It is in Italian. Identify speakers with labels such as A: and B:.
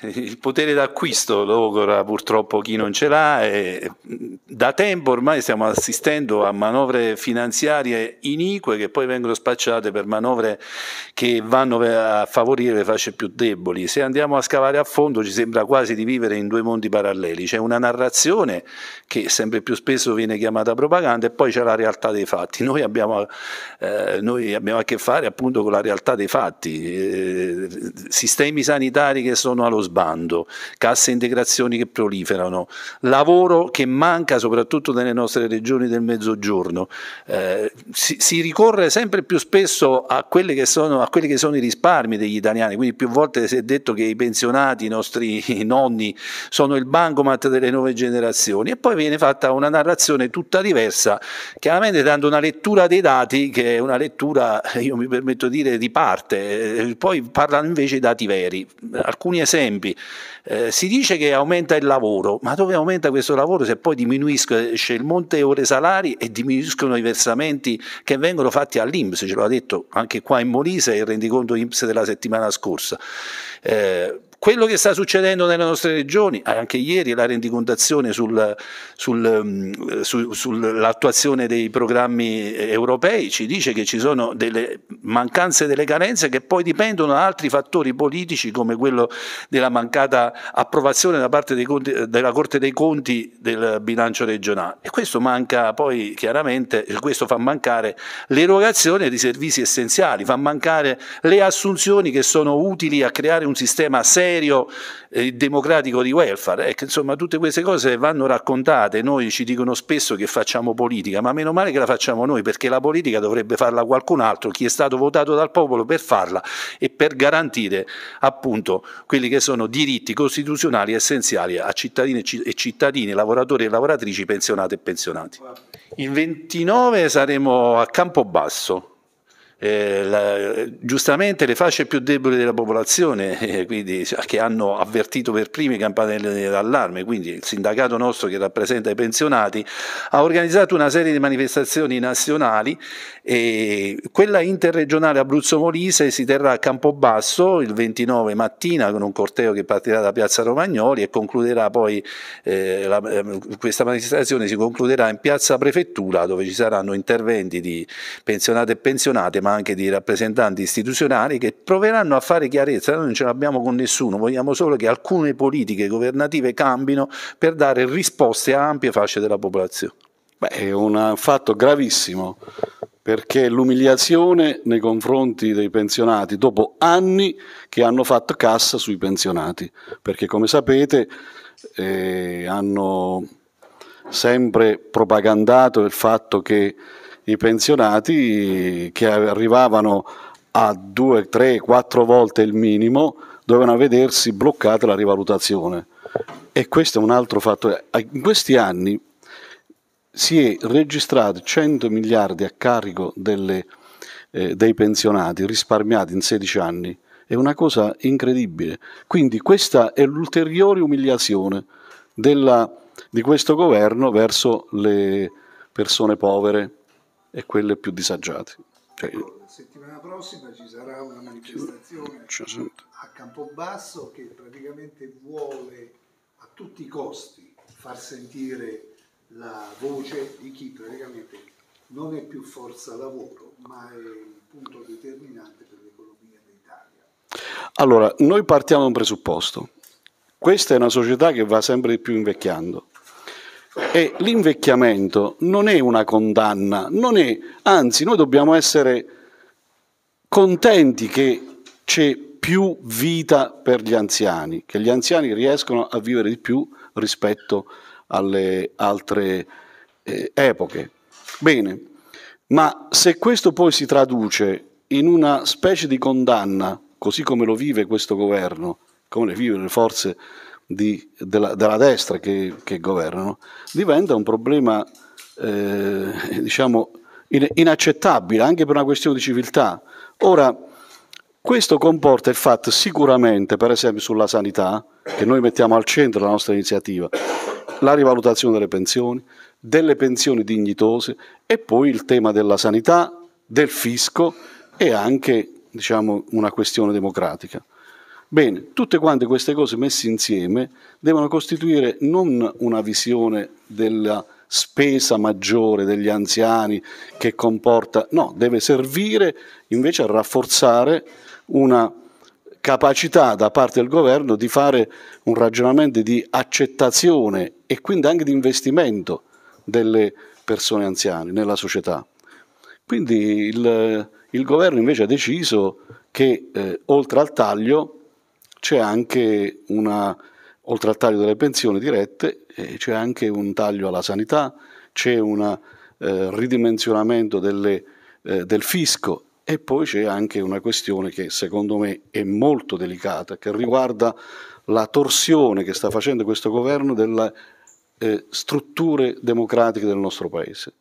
A: il potere d'acquisto l'Ogora purtroppo chi non ce l'ha. E da tempo ormai stiamo assistendo a manovre finanziarie inique che poi vengono spacciate per manovre che vanno a favorire le fasce più deboli. Se andiamo a scavare a fondo ci sembra quasi di vivere in due mondi paralleli. C'è una narrazione che sempre più spesso viene chiamata propaganda e poi c'è la realtà dei fatti. Noi abbiamo, eh, noi abbiamo a che fare appunto con la realtà dei fatti. Eh, sistemi sanitari che sono allo sbando, casse integrazioni che proliferano, lavoro che manca soprattutto nelle nostre regioni del mezzogiorno. Eh, si, si, ricorre sempre più spesso a quelli, che sono, a quelli che sono i risparmi degli italiani, quindi più volte si è detto che i pensionati, i nostri nonni, sono il bancomat delle nuove generazioni e poi viene fatta una narrazione tutta diversa, chiaramente dando una lettura dei dati che è una lettura, io mi permetto di dire, di parte, eh, poi parlano invece i dati veri. Alcuni esempi tempi. Eh, si dice che aumenta il lavoro, ma dove aumenta questo lavoro se poi diminuisce il monte ore salari e diminuiscono i versamenti che vengono fatti all'Inps, ce l'ha detto anche qua in Molise il rendiconto INPS della settimana scorsa. Eh, quello che sta succedendo nelle nostre regioni, eh, anche ieri la rendicontazione sul, sul, mm, su, sull'attuazione dei programmi europei ci dice che ci sono delle mancanze, e delle carenze che poi dipendono da altri fattori politici come quello della mancata approvazione da parte conti, della Corte dei Conti del bilancio regionale. E questo manca poi chiaramente, questo fa mancare l'erogazione di servizi essenziali, fa mancare le assunzioni che sono utili a creare un sistema serio serio eh, democratico di welfare. Ecco, insomma, tutte queste cose vanno raccontate. Noi ci dicono spesso che facciamo politica, ma meno male che la facciamo noi, perché la politica dovrebbe farla qualcun altro, chi è stato votato dal popolo per farla e per garantire appunto quelli che sono diritti costituzionali essenziali a cittadini e cittadini, lavoratori e lavoratrici, pensionati e pensionati. Il 29 saremo a Campobasso eh, la, giustamente le fasce più deboli della popolazione, eh, quindi, che hanno avvertito per primi i campanelli d'allarme, quindi il sindacato nostro che rappresenta i pensionati, ha organizzato una serie di manifestazioni nazionali e quella interregionale Abruzzo-Molise si terrà a Campobasso il 29 mattina con un corteo che partirà da Piazza Romagnoli e concluderà poi eh, la, ehm, questa manifestazione si concluderà in Piazza Prefettura dove ci saranno interventi di pensionate e pensionate ma anche di rappresentanti istituzionali che proveranno a fare chiarezza, noi non ce l'abbiamo con nessuno, vogliamo solo che alcune politiche governative cambino per dare risposte a ampie fasce della popolazione. Beh, è un fatto gravissimo
B: perché l'umiliazione nei confronti dei pensionati dopo anni che hanno fatto cassa sui pensionati, perché come sapete eh, hanno sempre propagandato il fatto che i pensionati che arrivavano a 2, 3, 4 volte il minimo dovevano vedersi bloccata la rivalutazione. E questo è un altro fatto. In questi anni si è registrato 100 miliardi a carico delle, eh, dei pensionati risparmiati in 16 anni. È una cosa incredibile. Quindi questa è l'ulteriore umiliazione della, di questo governo verso le persone povere, e quelle più disagiate. Cioè, la settimana prossima ci sarà una manifestazione a Campobasso che praticamente vuole a tutti i costi far sentire la voce di chi praticamente non è più forza lavoro, ma è il punto determinante per l'economia d'Italia. Allora, noi partiamo da un presupposto. Questa è una società che va sempre di più invecchiando e l'invecchiamento non è una condanna, non è, anzi noi dobbiamo essere contenti che c'è più vita per gli anziani, che gli anziani riescono a vivere di più rispetto alle altre eh, epoche. Bene, ma se questo poi si traduce in una specie di condanna, così come lo vive questo governo, come le vive le forze di, della, della, destra che, che, governano, diventa un problema eh, diciamo inaccettabile anche per una questione di civiltà. Ora, questo comporta il fatto sicuramente, per esempio sulla sanità, che noi mettiamo al centro della nostra iniziativa, la rivalutazione delle pensioni, delle pensioni dignitose e poi il tema della sanità, del fisco e anche diciamo, una questione democratica. Bene, tutte quante queste cose messe insieme devono costituire non una visione della spesa maggiore degli anziani che comporta, no, deve servire invece a rafforzare una capacità da parte del governo di fare un ragionamento di accettazione e quindi anche di investimento delle persone anziane nella società. Quindi il, il governo invece ha deciso che eh, oltre al taglio c'è anche una, oltre al taglio delle pensioni dirette, eh, c'è anche un taglio alla sanità, c'è un eh, ridimensionamento delle, eh, del fisco e poi c'è anche una questione che secondo me è molto delicata, che riguarda la torsione che sta facendo questo governo delle eh, strutture democratiche del nostro Paese.